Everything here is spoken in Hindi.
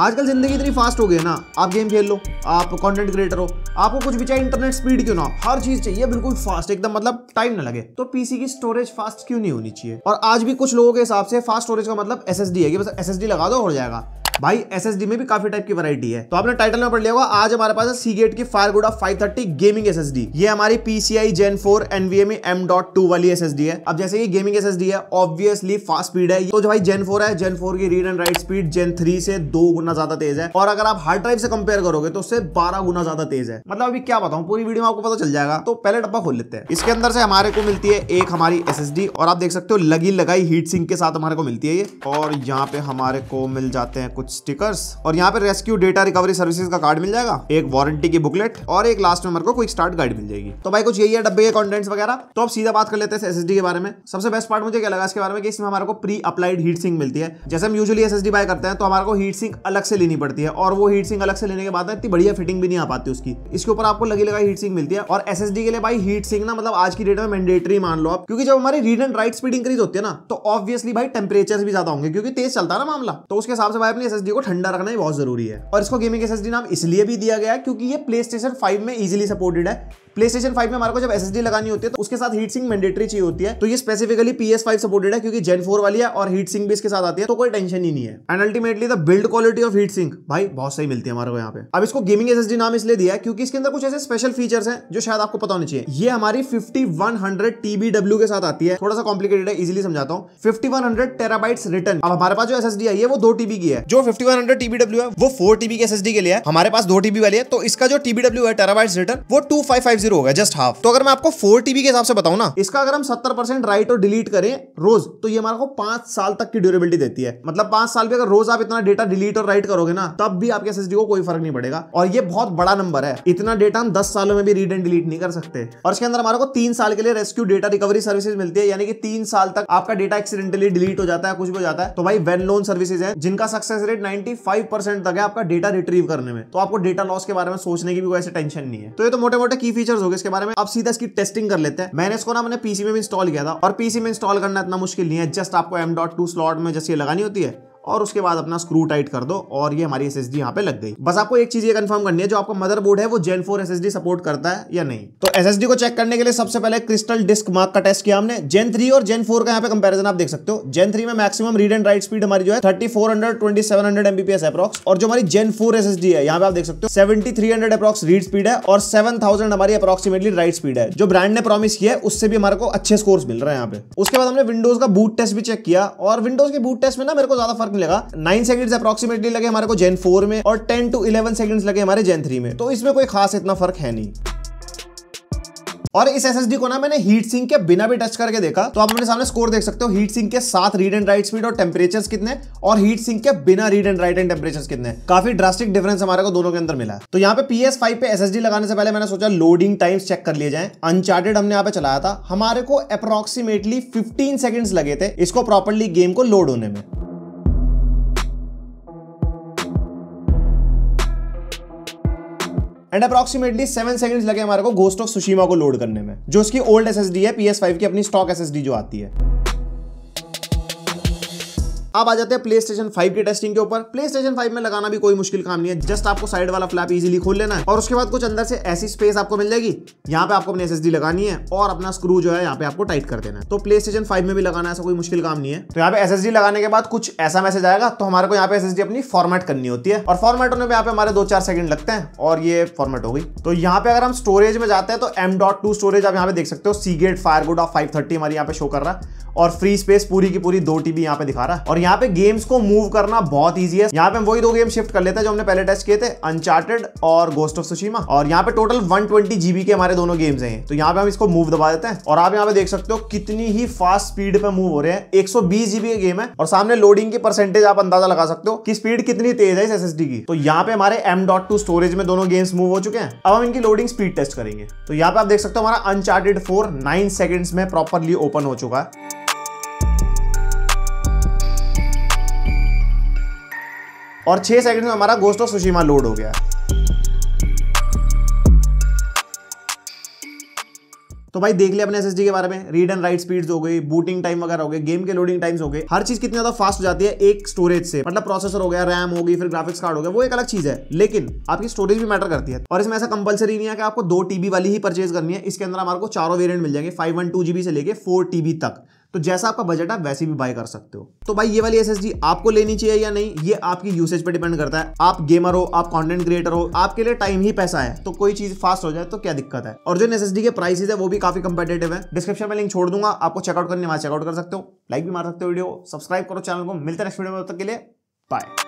आजकल ज़िंदगी इतनी फास्ट हो गई है ना आप गेम खेल लो आप कंटेंट क्रिएटर हो आपको कुछ भी चाहिए इंटरनेट स्पीड क्यों ना हर चीज़ चाहिए बिल्कुल फास्ट एकदम मतलब टाइम ना लगे तो पीसी की स्टोरेज फास्ट क्यों नहीं होनी चाहिए और आज भी कुछ लोगों के हिसाब से फास्ट स्टोरेज का मतलब एस है कि बस एस लगा दो हो जाएगा भाई डी में भी काफी टाइप की वरायटी है तो आपने टाइटल में पढ़ लिया होगा आज हमारे पास है सीगेट की FireCuda five thirty gaming S S D ये हमारी PCI Gen four NVMe M dot two वाली डी है अब जैसे ये गेमिंग डी है ऑब्वियसली फास्ट स्पीड है तो जो भाई जेन फोर है जेन फोर की read and write speed Gen three से दो गुना ज्यादा तेज है और अगर आप हार्ड ड्राइव से कंपेयर करोगे तो उससे बारह गुना ज्यादा तेज है मतलब अभी क्या बताऊँ पूरी वीडियो में आपको पता चल जाएगा तो पहले डब्बा खोल लेते हैं इसके अंदर से हमारे को मिलती है एक हमारी एस और आप देख सकते हो लगी लगाई हीट सिंक के साथ हमारे को मिलती है ये और यहाँ पे हमारे को मिल जाते हैं कुछ स्टिकर्स और यहाँ पे रेस्क्यू डेटा रिकवरी सर्विसेज का कार्ड मिल जाएगा एक वारंटी की बुकलेट और एक लास्ट में को क्विक स्टार्ट गाइड मिल जाएगी तो भाई कुछ यही है डब्बे के कॉन्टेंट्स वगैरह तो अब सीधा बात कर लेते हैं एस के बारे में सबसे बेस्ट पार्ट मुझे क्या लगा इसके बारे में कि इसमें हमारे को प्री अप्लाइड हीट सिंह मिलती है जैसे हम यूजली एस बाय करते हैं तो हमारे को हीट सिंह अलग से लेनी पड़ती है और वो हीट सिंह अलग से लेने के बाद इतनी बढ़िया फिटिंग भी नहीं आ पाती उसकी इसके ऊपर आपको लगी लगा हीट सिंह मिलती है और एस के लिए भाई हीट सिंह ना मतलब आज की डेट में मैंडेटरी मान लो आप क्योंकि जब हमारी read and write speed increase होती है ना तो ऑब्वियसली भाई टेम्परेचर भी ज्यादा होंगे क्योंकि तेज चलता है ना मामला तो उसके हिसाब से भाई अपनी एस एसएसडी को ठंडा रखना बहुत जरूरी है और इसको गेमिंग एसएसडी नाम इसलिए भी दिया गया क्योंकि ये प्ले स्टेशन फाइव में इजिली सपोर्टेड है प्ले स्टेशन फाइव में हमारे को जब एस लगानी होती है तो उसके साथ हीट सिंह मैंडेटरी चाहिए होती है तो ये स्पेसिफिकली पी एस सपोर्टेड है क्योंकि जेन फोर वाली है और हीट सिंह भी इसके साथ आती है तो कोई टेंशन ही नहीं है and ultimately the build quality of heat sink भाई बहुत सही मिलती है हमारे को यहाँ पे अब इसको गेमिंग एस नाम इसलिए दिया है क्योंकि इसके अंदर कुछ ऐसे स्पेशल फीचर्स हैं जो शायद आपको पता होना चाहिए ये हमारी फिफ्टी वन हंड्रेड टीबीडब्ल्यू के साथ आती है थोड़ा सा कॉम्प्लीकेटेड है इजिली समझाता हूँ fifty one hundred terabyte written अब हमारे पास जो एस एस डी आई है वो दो टीबी की है जो फिफ्टी वन हंड्रेड टीबी डब्ल्यू है वो फोर टीबी के एस एस डी के लिए है हमारे पास दो टीबी वाली है तो इसका जो टीबी डब्ल्यू है टेराबाइट रिटर्न वो टू फाइव फाइव सिर होगा जस्ट हाफ तो अगर मैं आपको फोर टीबी के हिसाब से बताऊ ना इसका अगर हम सत्तर परसेंट राइट और डिलीट करें रोज तो ये हमारे को पांच साल तक की ड्यूरेबिलिटी देती है मतलब पांच साल भी अगर रोज आप इतना डेटा डिलीट और राइट करोगे ना तब भी आपके एस को कोई फर्क नहीं पड़ेगा और ये बहुत बड़ा नंबर है इतना डेटा हम दस सालों में भी रीड एंड डिलीट नहीं कर सकते और इसके अंदर हमारे को तीन साल के लिए रेस्क्यू डेटा रिकवरी सर्विसेज मिलती है यानी कि तीन साल तक आपका डेटा एक्सीडेंटली डिलीट हो जाता है कुछ भी हो जाता है तो भाई वेल नोन सर्विसेज है जिनका सक्सेस रेट 95 तक है आपका डेटा रिट्रीव करने में तो आपको डेटा लॉस के बारे में सोचने की भी कोई ऐसी टेंशन नहीं है तो ये तो मोटे मोटे की फीचर फीचर्स हो गए इसके बारे में अब सीधा इसकी टेस्टिंग कर लेते हैं मैंने इसको ना मैंने पीसी में भी इंस्टॉल किया था और पीसी में इंस्टॉल करना इतना मुश्किल नहीं है जस्ट आपको एम डॉट टू स्लॉट में जैसे लगानी होती है और उसके बाद अपना स्क्रू टाइट कर दो और ये हमारी एस एस यहाँ पे लग गई बस आपको एक चीज ये कंफर्म करनी है जो आपका मदरबोर्ड है वो जेन फोर एस सपोर्ट करता है या नहीं तो एस को चेक करने के लिए सबसे पहले क्रिस्टल डिस्क मार्क का टेस्ट किया हमने जेन थ्री और जेन फोर का यहाँ पे कंपेरिजन आप देख सकते हो जेन थ्री में maximum read and write speed हमारी जो है thirty four hundred twenty seven approx और जो हमारी जेन फोर एस है यहाँ पे आप देख सकते हो seventy three hundred approx read speed है और सेवन थाउजेंड हमारी अप्रॉक्सीमेटली राइट स्पीड है जो ब्रांड ने प्रॉमिस किया है उससे भी हमारे को अच्छे स्कोर्स मिल रहे हैं यहाँ पे उसके बाद हमने विंडोज का बूट टेस्ट भी चेक किया और विंडोज के बूट टेस्ट में ना मेरे को ज्यादा फर्क मार्क नहीं लगा नाइन सेकंड्स अप्रोक्सीमेटली लगे हमारे को जेन फोर में और टेन टू इलेवन सेकंड्स लगे हमारे जेन थ्री में तो इसमें कोई खास इतना फर्क है नहीं और इस SSD को ना मैंने हीट सिंक के बिना भी टच करके देखा तो आप अपने सामने स्कोर देख सकते हो हीट सिंक के साथ रीड एंड राइट स्पीड और टेम्परेचर कितने और हीट सिंक के बिना read and write and temperature कितने काफी ड्रास्टिक डिफरेंस हमारे को दोनों के अंदर मिला तो यहाँ पे PS5 पे SSD लगाने से पहले मैंने सोचा लोडिंग टाइम्स चेक कर लिए जाए अनचार्टेड हमने यहाँ पे चलाया था हमारे को अप्रोक्सीमेटली फिफ्टीन सेकंड लगे थे इसको प्रॉपरली गेम को लोड होने में एंड अप्रॉक्सिमेटली सेवन सेकंड्स लगे हमारे को गोस्ट ऑफ सुशीमा को लोड करने में जो उसकी ओल्ड एस है पी एस फाइव की अपनी स्टॉक एस जो आती है अब आ जाते हैं प्ले स्टेशन फाइव की टेस्टिंग के ऊपर प्ले स्टेशन फाइव में लगाना भी कोई मुश्किल काम नहीं है जस्ट आपको साइड वाला फ्लैप इजिली खोल लेना है और उसके बाद कुछ अंदर से ऐसी स्पेस आपको मिल जाएगी यहाँ पे आपको अपनी एस लगानी है और अपना स्क्रू जो है यहाँ पे आपको टाइट कर देना है तो प्ले स्टेशन फाइव में भी लगाना ऐसा कोई मुश्किल काम नहीं है तो यहाँ पे एस लगाने के बाद कुछ ऐसा मैसेज आएगा तो हमारे को यहाँ पे एस अपनी फॉर्मेट करनी होती है और फॉर्मेट होने में यहाँ पे हमारे दो चार सेकंड लगते हैं और ये फॉर्मेट हो गई तो यहाँ पे अगर हम स्टोरेज में जाते हैं तो एम स्टोरेज आप यहाँ पे देख सकते हो Seagate FireCuda of five thirty हमारे यहाँ पे शो कर रहा है और फ्री स्पेस पूरी की पूरी दो टीबी यहाँ पे दिखा रहा है और यहाँ पे गेम्स को मूव करना बहुत ईजी है यहाँ पे हम वही दो गेम शिफ्ट कर लेते हैं जो हमने पहले टेस्ट किए थे अनचार्टेड और गोस्ट ऑफ सुशीमा और यहाँ पे टोटल वन जीबी के हमारे दोनों गेम्स हैं तो यहाँ पे हम इसको मूव दबा देते हैं और आप यहाँ पे देख सकते हो कितनी ही फास्ट स्पीड पे मूव हो रहे हैं एक जीबी का गेम है और सामने लोडिंग की परसेंटेज आप अंदाजा लगा सकते हो कि स्पीड कितनी तेज है इस एस की तो यहाँ पे हमारे एम डॉट टू स्टोरेज में दोनों गेम्स मूव हो चुके हैं अब हम इनकी लोडिंग स्पीड टेस्ट करेंगे तो यहाँ पे आप देख सकते हो हमारा अनचार्टेड फोर नाइन सेकेंड्स में प्रॉपरली ओपन हो चुका है और छह सेकंड में हमारा गोस्ट ऑफ सुशीमा लोड हो गया तो भाई देख लिया अपने एस के बारे में रीड एंड राइट स्पीड्स हो गई बूटिंग टाइम वगैरह हो गए गेम के लोडिंग टाइम्स हो गए हर चीज कितनी ज्यादा फास्ट हो जाती है एक स्टोरेज से मतलब प्रोसेसर हो गया रैम हो गई फिर ग्राफिक्स कार्ड हो गया वो एक अलग चीज है लेकिन आपकी स्टोरेज भी मैटर करती है और इसमें ऐसा कंपलसरी नहीं है कि आपको दो टीबी वाली ही परचेज करनी है इसके अंदर हमारे चारों वेरियंट मिल जाएंगे फाइव वन टू जीबी से लेकर फोर टीबी तक तो जैसा आपका बजट है वैसे भी बाय कर सकते हो तो भाई ये वाली एसएसडी आपको लेनी चाहिए या नहीं ये आपकी यूसेज पर डिपेंड करता है आप गेमर हो आप कॉन्टेंट क्रिएटर हो आपके लिए टाइम ही पैसा है तो कोई चीज फास्ट हो जाए तो क्या दिक्कत है और जो एसएसडी के प्राइस है वो भी काफी कंपेटेटिव है डिस्क्रिप्शन में लिंक छोड़ दूंगा आपको चेकआउट करने वहां चेकआउट कर सकते हो लाइक भी मार सकते हो वीडियो सब्सक्राइब करो चैनल को मिलते नेक्स्ट वीडियो में तब तक के लिए बाय